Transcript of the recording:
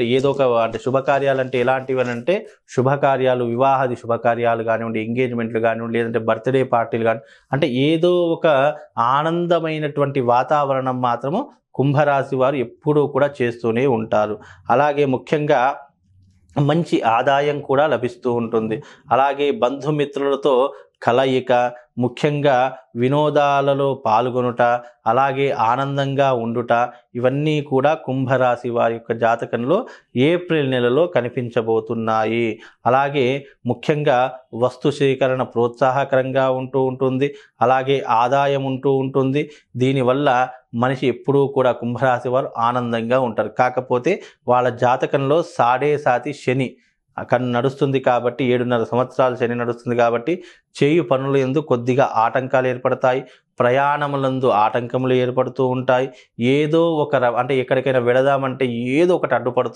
అంటే ఏదో ఒక అంటే శుభకార్యాలు అంటే ఎలాంటివి అని అంటే శుభకార్యాలు వివాహాది శుభకార్యాలు కానివ్వండి ఎంగేజ్మెంట్లు కానివ్వండి లేదంటే బర్త్డే పార్టీలు కానీ అంటే ఏదో ఒక ఆనందమైనటువంటి వాతావరణం మాత్రము కుంభరాశి వారు ఎప్పుడూ కూడా చేస్తూనే ఉంటారు అలాగే ముఖ్యంగా మంచి ఆదాయం కూడా లభిస్తూ ఉంటుంది అలాగే బంధుమిత్రులతో కలయిక ముఖ్యంగా వినోదాలలో పాల్గొనుట అలాగే ఆనందంగా ఉండుట ఇవన్నీ కూడా కుంభరాశి వారి యొక్క జాతకంలో ఏప్రిల్ నెలలో కనిపించబోతున్నాయి అలాగే ముఖ్యంగా వస్తు సేకరణ ప్రోత్సాహకరంగా ఉంటూ ఉంటుంది అలాగే ఆదాయం ఉంటూ ఉంటుంది దీనివల్ల మనిషి ఎప్పుడూ కూడా కుంభరాశి వారు ఆనందంగా ఉంటారు కాకపోతే వాళ్ళ జాతకంలో సాడే సాతి శని కన్ను నడుస్తుంది కాబట్టి ఏడున్నర సంవత్సరాలు శని నడుస్తుంది కాబట్టి చేయు పనులు ఎందు కొద్దిగా ఆటంకాలు ఏర్పడతాయి ప్రయాణములందు ఆటంకములు ఏర్పడుతూ ఉంటాయి ఏదో ఒక అంటే ఎక్కడికైనా వెళదామంటే ఏదో ఒకటి అడ్డుపడుతుంది